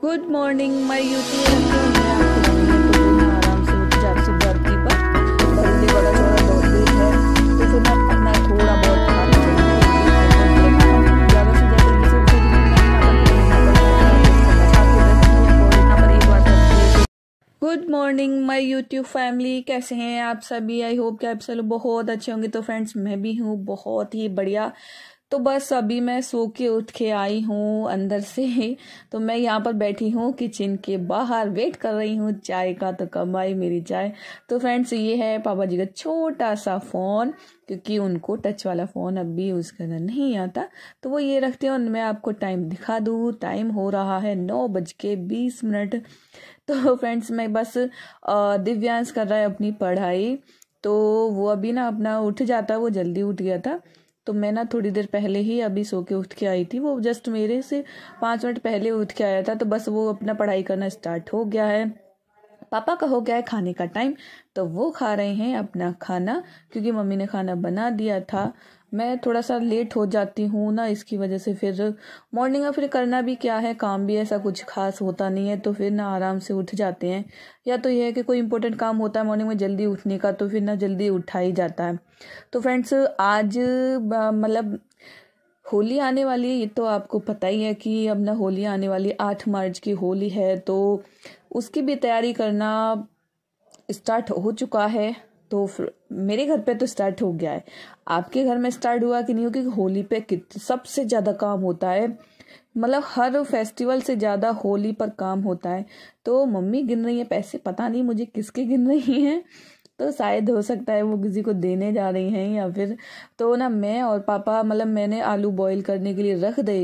good morning मैं YouTube आराम से उठ धरती पर धरती बड़ा है तो फिर मैं अपना थोड़ा बहुत good morning my YouTube family कैसे हैं आप सभी आई होप कि आप सब बहुत अच्छे होंगे तो फ्रेंड्स मैं भी हूँ बहुत ही बढ़िया तो बस अभी मैं सो के उठ के आई हूँ अंदर से तो मैं यहाँ पर बैठी हूँ किचन के बाहर वेट कर रही हूँ चाय का तो कब आई मेरी चाय तो फ्रेंड्स ये है पापा जी का छोटा सा फ़ोन क्योंकि उनको टच वाला फ़ोन अब भी यूज़ करना नहीं आता तो वो ये रखते हैं और मैं आपको टाइम दिखा दूँ टाइम हो रहा है नौ बज के बीस मिनट तो फ्रेंड्स मैं बस दिव्यांश कर रहा है अपनी पढ़ाई तो वो अभी ना अपना उठ जाता वो जल्दी उठ गया था तो मैं ना थोड़ी देर पहले ही अभी सो के उठ के आई थी वो जस्ट मेरे से पाँच मिनट पहले उठ के आया था तो बस वो अपना पढ़ाई करना स्टार्ट हो गया है पापा का हो गया है खाने का टाइम तो वो खा रहे हैं अपना खाना क्योंकि मम्मी ने खाना बना दिया था मैं थोड़ा सा लेट हो जाती हूँ ना इसकी वजह से फिर मॉर्निंग में फिर करना भी क्या है काम भी ऐसा कुछ खास होता नहीं है तो फिर ना आराम से उठ जाते हैं या तो यह है कि कोई इंपॉर्टेंट काम होता है मॉर्निंग में जल्दी उठने का तो फिर ना जल्दी उठा ही जाता है तो फ्रेंड्स आज मतलब होली आने वाली ये तो आपको पता ही है कि अब ना होली आने वाली आठ मार्च की होली है तो उसकी भी तैयारी करना स्टार्ट हो चुका है तो मेरे घर पे तो स्टार्ट हो गया है आपके घर में स्टार्ट हुआ कि नहीं हो क्योंकि होली पे कित सबसे ज़्यादा काम होता है मतलब हर फेस्टिवल से ज़्यादा होली पर काम होता है तो मम्मी गिन रही है पैसे पता नहीं मुझे किसके गिन रही हैं तो शायद हो सकता है वो किसी को देने जा रही हैं या फिर तो ना मैं और पापा मतलब मैंने आलू बॉईल करने के लिए रख दे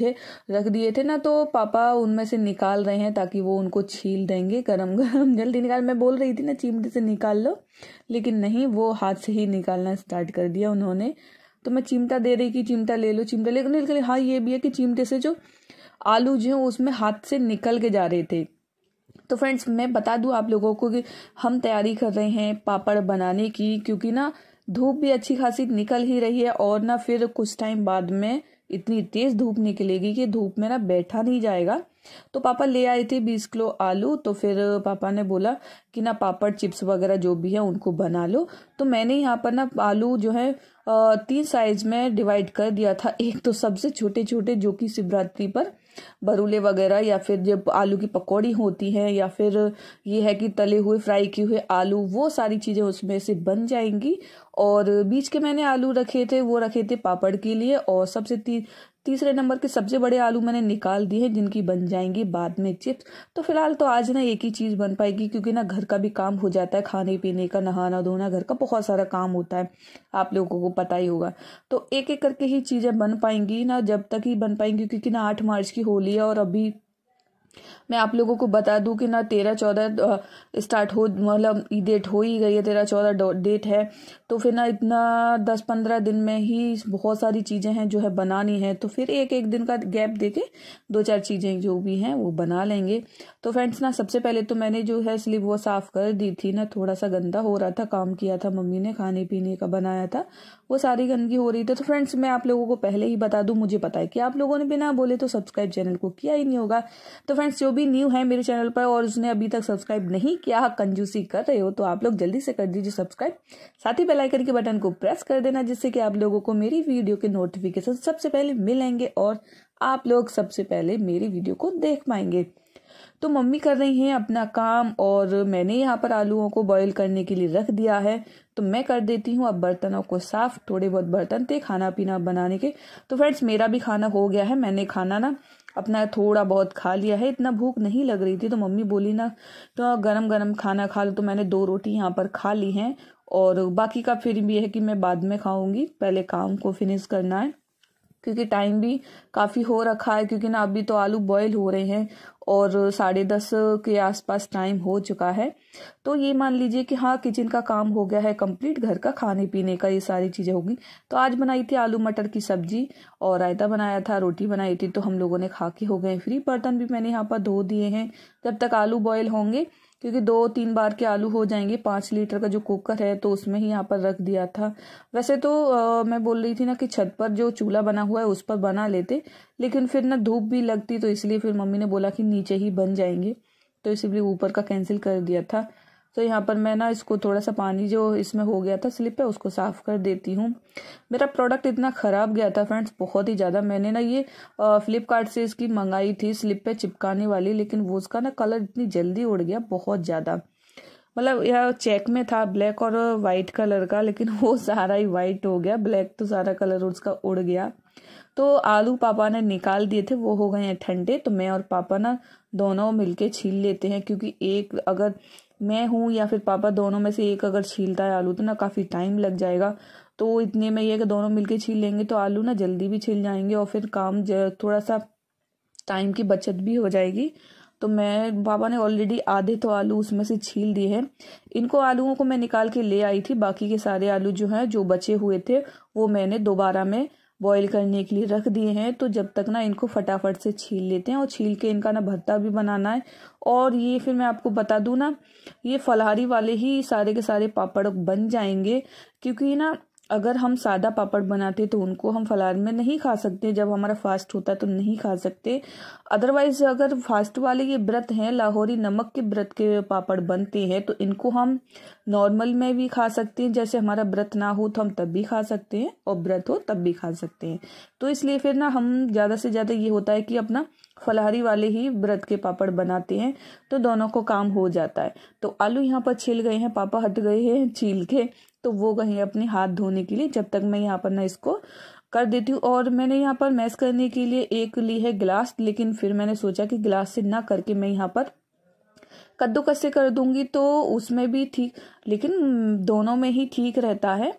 थे रख दिए थे ना तो पापा उनमें से निकाल रहे हैं ताकि वो उनको छील देंगे गरम गरम जल्दी निकाल मैं बोल रही थी ना चिमटे से निकाल लो लेकिन नहीं वो हाथ से ही निकालना स्टार्ट कर दिया उन्होंने तो मैं चिमटा दे रही कि चिमटा ले लो चिमटा लेकिन हाँ ये भी है कि चिमटे से जो आलू जो है उसमें हाथ से निकल के जा रहे थे तो फ्रेंड्स मैं बता दूँ आप लोगों को कि हम तैयारी कर रहे हैं पापड़ बनाने की क्योंकि ना धूप भी अच्छी खासी निकल ही रही है और ना फिर कुछ टाइम बाद में इतनी तेज़ धूप निकलेगी कि धूप में ना बैठा नहीं जाएगा तो पापा ले आए थे बीस किलो आलू तो फिर पापा ने बोला कि ना पापड़ चिप्स वगैरह जो भी है उनको बना लो तो मैंने यहाँ पर ना आलू जो है तीन साइज में डिवाइड कर दिया था एक तो सबसे छोटे छोटे जो कि शिवरात्रि पर बरूले वगैरह या फिर जब आलू की पकौड़ी होती है या फिर ये है कि तले हुए फ्राई किए हुए आलू वो सारी चीज़ें उसमें से बन जाएंगी और बीच के मैंने आलू रखे थे वो रखे थे पापड़ के लिए और सबसे तीसरे नंबर के सबसे बड़े आलू मैंने निकाल दिए हैं जिनकी बन जाएंगी बाद में चिप्स तो फिलहाल तो आज ना एक ही चीज़ बन पाएगी क्योंकि ना घर का भी काम हो जाता है खाने पीने का नहाना धोना घर का बहुत सारा काम होता है आप लोगों को पता ही होगा तो एक एक करके ही चीज़ें बन पाएंगी ना जब तक ही बन पाएंगी क्योंकि ना आठ मार्च की होली है और अभी मैं आप लोगों को बता दूं कि ना तेरह चौदह स्टार्ट हो मतलब डेट हो ही गई है तेरह चौदह डेट है तो फिर ना इतना दस पंद्रह दिन में ही बहुत सारी चीज़ें हैं जो है बनानी है तो फिर एक एक दिन का गैप दे के दो चार चीज़ें जो भी हैं वो बना लेंगे तो फ्रेंड्स ना सबसे पहले तो मैंने जो है स्लिप वो साफ़ कर दी थी ना थोड़ा सा गंदा हो रहा था काम किया था मम्मी ने खाने पीने का बनाया था वो सारी गंदगी हो रही थी तो फ्रेंड्स मैं आप लोगों को पहले ही बता दूं मुझे पता है कि आप लोगों ने बिना बोले तो सब्सक्राइब चैनल को किया ही नहीं होगा तो फ्रेंड्स जो भी न्यू है मेरे चैनल पर और उसने अभी तक सब्सक्राइब नहीं किया कंजूसी कर रहे हो तो आप लोग जल्दी से कर दीजिए सब्सक्राइब साथ ही बेलाइकन के बटन को प्रेस कर देना जिससे कि आप लोगों को मेरी वीडियो के नोटिफिकेशन सबसे पहले मिलेंगे और आप लोग सबसे पहले मेरी वीडियो को देख पाएंगे तो मम्मी कर रही हैं अपना काम और मैंने यहाँ पर आलूओं को बॉईल करने के लिए रख दिया है तो मैं कर देती हूँ अब बर्तनों को साफ थोड़े बहुत बर्तन थे खाना पीना बनाने के तो फ्रेंड्स मेरा भी खाना हो गया है मैंने खाना ना अपना थोड़ा बहुत खा लिया है इतना भूख नहीं लग रही थी तो मम्मी बोली ना तो गरम गरम खाना खा लो तो मैंने दो रोटी यहाँ पर खा ली हैं और बाकी का फिर भी है कि मैं बाद में खाऊंगी पहले काम को फिनिश करना है क्योंकि टाइम भी काफ़ी हो रखा है क्योंकि ना अभी तो आलू बॉयल हो रहे हैं और साढ़े दस के आसपास टाइम हो चुका है तो ये मान लीजिए कि हाँ किचन का काम हो गया है कंप्लीट घर का खाने पीने का ये सारी चीज़ें होगी तो आज बनाई थी आलू मटर की सब्जी और रायता बनाया था रोटी बनाई थी तो हम लोगों ने खा के हो गए फ्री बर्तन भी मैंने यहाँ पर धो दिए हैं जब तक आलू बॉयल होंगे क्योंकि दो तीन बार के आलू हो जाएंगे पाँच लीटर का जो कुकर है तो उसमें ही यहाँ पर रख दिया था वैसे तो आ, मैं बोल रही थी ना कि छत पर जो चूल्हा बना हुआ है उस पर बना लेते लेकिन फिर ना धूप भी लगती तो इसलिए फिर मम्मी ने बोला कि नीचे ही बन जाएंगे तो इसलिए ऊपर का कैंसिल कर दिया था तो यहाँ पर मैं ना इसको थोड़ा सा पानी जो इसमें हो गया था स्लिप है उसको साफ़ कर देती हूँ मेरा प्रोडक्ट इतना ख़राब गया था फ्रेंड्स बहुत ही ज़्यादा मैंने ना ये फ़्लिपकार्ट से इसकी मंगाई थी स्लिप पे चिपकाने वाली लेकिन वो उसका ना कलर इतनी जल्दी उड़ गया बहुत ज़्यादा मतलब यह चेक में था ब्लैक और वाइट कलर का लेकिन वो सारा ही वाइट हो गया ब्लैक तो सारा कलर उसका उड़ गया तो आलू पापा ने निकाल दिए थे वो हो गए हैं ठंडे तो मैं और पापा ना दोनों मिलके छील लेते हैं क्योंकि एक अगर मैं हूँ या फिर पापा दोनों में से एक अगर छीलता है आलू तो ना काफ़ी टाइम लग जाएगा तो इतने में ये कि दोनों मिलके छील लेंगे तो आलू ना जल्दी भी छिल जाएंगे और फिर काम थोड़ा सा टाइम की बचत भी हो जाएगी तो मैं पापा ने ऑलरेडी आधे तो आलू उसमें से छील दिए हैं इनको आलूओं को मैं निकाल के ले आई थी बाकी के सारे आलू जो हैं जो बचे हुए थे वो मैंने दोबारा में बॉईल करने के लिए रख दिए हैं तो जब तक ना इनको फटाफट से छील लेते हैं और छील के इनका ना भत्ता भी बनाना है और ये फिर मैं आपको बता दूँ ना ये फलहारी वाले ही सारे के सारे पापड़ बन जाएंगे क्योंकि ना अगर हम सादा पापड़ बनाते तो उनको हम फलाहार में नहीं खा सकते जब हमारा फास्ट होता तो नहीं खा सकते अदरवाइज अगर फास्ट वाले ये व्रत हैं लाहौरी नमक के व्रत के पापड़ बनते हैं तो इनको हम नॉर्मल में भी खा सकते हैं जैसे हमारा व्रत ना हो तो हम तब भी खा सकते हैं और व्रत हो तब भी खा सकते हैं तो इसलिए फिर ना हम ज़्यादा से ज़्यादा ये होता है कि अपना फलहारी वाले ही व्रत के पापड़ बनाते हैं तो दोनों को काम हो जाता है तो आलू यहाँ पर छिल गए हैं पापा हट गए हैं छील के तो वो गए अपने हाथ धोने के लिए जब तक मैं यहाँ पर ना इसको कर देती हूँ और मैंने यहाँ पर मैस करने के लिए एक ली है गिलास लेकिन फिर मैंने सोचा कि गिलास से ना करके मैं यहाँ पर कद्दूकस से कर दूंगी तो उसमें भी ठीक लेकिन दोनों में ही ठीक रहता है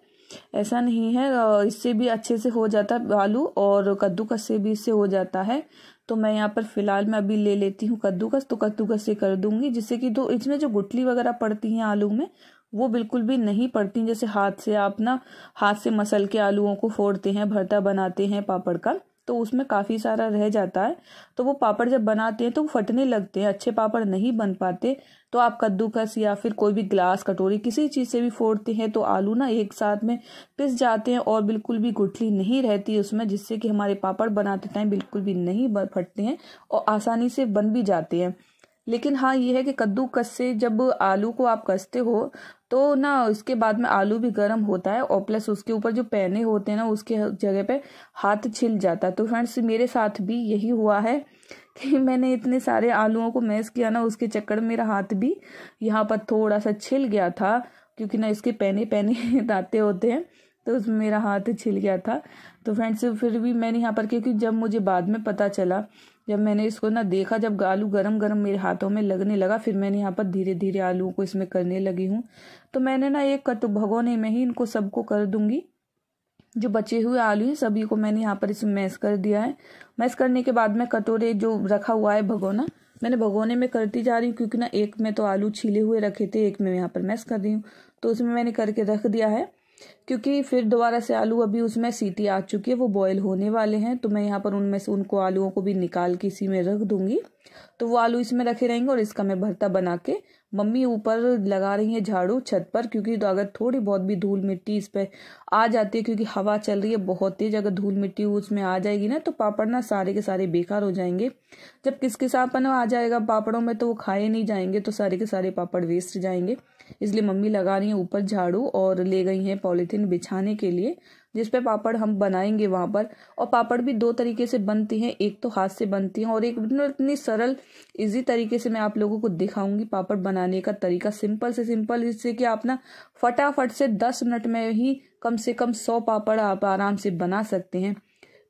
ऐसा नहीं है इससे भी अच्छे से हो जाता है आलू और कद्दूकस से भी इससे हो जाता है तो मैं यहाँ पर फ़िलहाल मैं अभी ले लेती हूँ कद्दूकस तो कद्दूकस से कर दूंगी जिससे कि दो इसमें जो गुटली वगैरह पड़ती हैं आलू में वो बिल्कुल भी नहीं पड़ती जैसे हाथ से आप ना हाथ से मसल के आलूओं को फोड़ते हैं भरता बनाते हैं पापड़ का तो उसमें काफ़ी सारा रह जाता है तो वो पापड़ जब बनाते हैं तो फटने लगते हैं अच्छे पापड़ नहीं बन पाते तो आप कद्दूकस या फिर कोई भी ग्लास कटोरी किसी चीज़ से भी फोड़ते हैं तो आलू ना एक साथ में पिस जाते हैं और बिल्कुल भी गुठली नहीं रहती उसमें जिससे कि हमारे पापड़ बनाते टाइम बिल्कुल भी नहीं फटते हैं और आसानी से बन भी जाते हैं लेकिन हाँ ये है कि कद्दू कस से जब आलू को आप कसते हो तो ना उसके बाद में आलू भी गर्म होता है और प्लस उसके ऊपर जो पैने होते हैं ना उसके जगह पे हाथ छिल जाता है तो फ्रेंड्स मेरे साथ भी यही हुआ है कि मैंने इतने सारे आलूओं को मैस किया ना उसके चक्कर में मेरा हाथ भी यहाँ पर थोड़ा सा छिल गया था क्योंकि ना इसके पैने पैने दाते होते हैं तो उसमें मेरा हाथ छिल गया था तो फ्रेंड्स फिर भी मैंने यहाँ पर क्योंकि जब मुझे बाद में पता चला जब मैंने इसको ना देखा जब आलू गरम गरम मेरे हाथों में लगने लगा फिर मैंने यहाँ पर धीरे धीरे आलू को इसमें करने लगी हूँ तो मैंने ना एक कट भगोने में ही इनको सबको कर दूंगी जो बचे हुए आलू हैं सभी को मैंने यहाँ पर इसमें मैस कर दिया है मैस करने के बाद में कटोरे जो रखा हुआ है भगोना मैंने भगोने में करती जा रही हूँ क्योंकि ना एक में तो आलू छीले हुए रखे थे एक में यहाँ पर मैस कर रही हूँ तो उसमें मैंने करके रख दिया है क्योंकि फिर दोबारा से आलू अभी उसमें सीटी आ चुकी है वो बॉयल होने वाले हैं तो मैं यहाँ पर उनमें से उनको आलूओं को भी निकाल के इसी में रख दूंगी तो वो आलू इसमें रखे रहेंगे और इसका मैं भरता बना के मम्मी ऊपर लगा रही है झाड़ू छत पर क्योंकि तो अगर थोड़ी बहुत भी धूल मिट्टी इस पर आ जाती है क्योंकि हवा चल रही है बहुत तेज अगर धूल मिट्टी उसमें आ जाएगी ना तो पापड़ ना सारे के सारे बेकार हो जाएंगे जब किस किसापन आ जाएगा पापड़ों में तो वो खाए नहीं जाएंगे तो सारे के सारे पापड़ वेस्ट जाएंगे इसलिए मम्मी लगा रही है ऊपर झाड़ू और ले गई है पॉलीथीन बिछाने के लिए जिस पे पापड़ हम बनाएंगे वहाँ पर और पापड़ भी दो तरीके से बनती हैं एक तो हाथ से बनती हैं और एक मतलब इतनी सरल इजी तरीके से मैं आप लोगों को दिखाऊंगी पापड़ बनाने का तरीका सिंपल से सिंपल इससे कि आप ना फटाफट से दस मिनट में ही कम से कम सौ पापड़ आप आराम से बना सकते हैं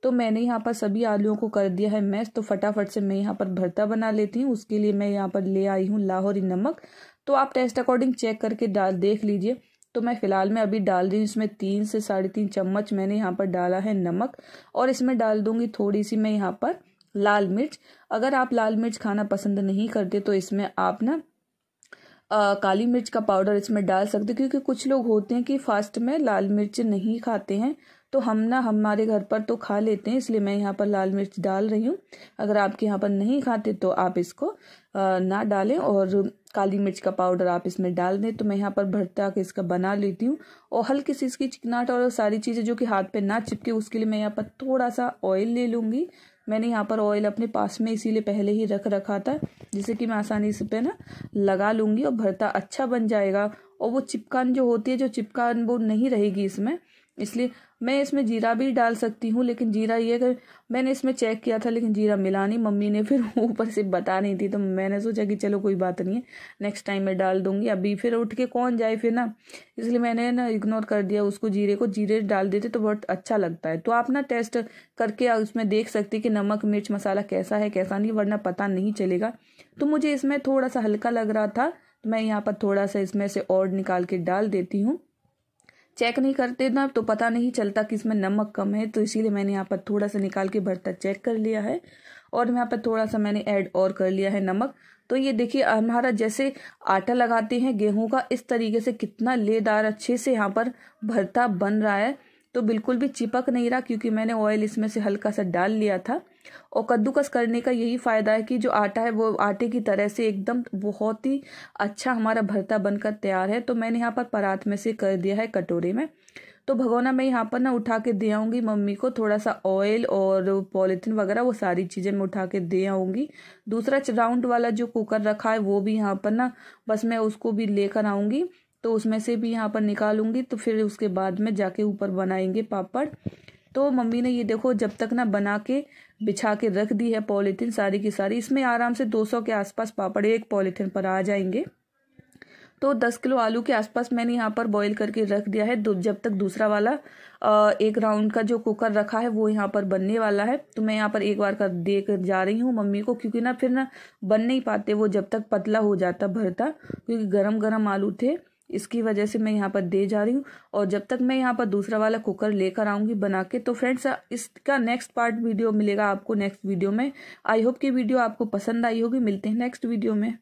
तो मैंने यहाँ पर सभी आलुओं को कर दिया है मैश तो फटाफट से मैं यहाँ पर भरता बना लेती हूँ उसके लिए मैं यहाँ पर ले आई हूँ लाहौरी नमक तो आप टेस्ट अकॉर्डिंग चेक करके डाल देख लीजिए तो मैं फ़िलहाल में अभी डाल रही हूँ इसमें तीन से साढ़े तीन चम्मच मैंने यहाँ पर डाला है नमक और इसमें डाल दूंगी थोड़ी सी मैं यहाँ पर लाल मिर्च अगर आप लाल मिर्च खाना पसंद नहीं करते तो इसमें आप ना आ, काली मिर्च का पाउडर इसमें डाल सकते क्योंकि कुछ लोग होते हैं कि फास्ट में लाल मिर्च नहीं खाते हैं तो हम ना हमारे घर पर तो खा लेते हैं इसलिए मैं यहाँ पर लाल मिर्च डाल रही हूँ अगर आपके यहाँ पर नहीं खाते तो आप इसको ना डालें और काली मिर्च का पाउडर आप इसमें डाल दें तो मैं यहाँ पर भरता के इसका बना लेती हूँ और हल्की सी इसकी चिकनाहट और सारी चीज़ें जो कि हाथ पे ना चिपके उसके लिए मैं यहाँ पर थोड़ा सा ऑयल ले लूँगी मैंने यहाँ पर ऑयल अपने पास में इसीलिए पहले ही रख रखा था जिससे कि मैं आसानी से पे ना लगा लूँगी और भरता अच्छा बन जाएगा और वो चिपकान जो होती है जो चिपकान वो नहीं रहेगी इसमें इसलिए मैं इसमें जीरा भी डाल सकती हूँ लेकिन जीरा ये कर मैंने इसमें चेक किया था लेकिन जीरा मिला नहीं मम्मी ने फिर ऊपर से बता नहीं थी तो मैंने सोचा कि चलो कोई बात नहीं है नेक्स्ट टाइम मैं डाल दूंगी अभी फिर उठ के कौन जाए फिर ना इसलिए मैंने ना इग्नोर कर दिया उसको जीरे को जीरे डाल देते तो बहुत अच्छा लगता है तो आप ना टेस्ट करके उसमें देख सकती कि नमक मिर्च मसाला कैसा है कैसा नहीं वरना पता नहीं चलेगा तो मुझे इसमें थोड़ा सा हल्का लग रहा था तो मैं यहाँ पर थोड़ा सा इसमें से और निकाल के डाल देती हूँ चेक नहीं करते ना तो पता नहीं चलता कि इसमें नमक कम है तो इसीलिए मैंने यहाँ पर थोड़ा सा निकाल के भरता चेक कर लिया है और यहाँ पर थोड़ा सा मैंने ऐड और कर लिया है नमक तो ये देखिए हमारा जैसे आटा लगाते हैं गेहूं का इस तरीके से कितना लेदार अच्छे से यहाँ पर भरता बन रहा है तो बिल्कुल भी चिपक नहीं रहा क्योंकि मैंने ऑयल इसमें से हल्का सा डाल लिया था और कद्दूकस करने का यही फ़ायदा है कि जो आटा है वो आटे की तरह से एकदम बहुत ही अच्छा हमारा भरता बनकर तैयार है तो मैंने यहाँ पर परात में से कर दिया है कटोरे में तो भगोना मैं यहाँ पर ना उठा के दे आऊँगी मम्मी को थोड़ा सा ऑयल और पॉलिथीन वगैरह वो सारी चीज़ें मैं उठा के दे आऊँगी दूसरा राउंड वाला जो कुकर रखा है वो भी यहाँ पर ना बस मैं उसको भी लेकर आऊँगी तो उसमें से भी यहाँ पर निकालूंगी तो फिर उसके बाद में जाके ऊपर बनाएंगे पापड़ तो मम्मी ने ये देखो जब तक ना बना के बिछा के रख दी है पॉलीथीन सारी की सारी इसमें आराम से 200 के आसपास पापड़ एक पॉलीथीन पर आ जाएंगे तो 10 किलो आलू के आसपास मैंने यहाँ पर बॉईल करके रख दिया है जब तक दूसरा वाला एक राउंड का जो कुकर रखा है वो यहाँ पर बनने वाला है तो मैं यहाँ पर एक बार का दे कर जा रही हूँ मम्मी को क्योंकि ना फिर ना बन नहीं पाते वो जब तक पतला हो जाता भरता क्योंकि गरम गरम आलू थे इसकी वजह से मैं यहाँ पर दे जा रही हूँ और जब तक मैं यहाँ पर दूसरा वाला कुकर लेकर आऊँगी बना के तो फ्रेंड्स इसका नेक्स्ट पार्ट वीडियो मिलेगा आपको नेक्स्ट वीडियो में आई होप कि वीडियो आपको पसंद आई होगी मिलते हैं नेक्स्ट वीडियो में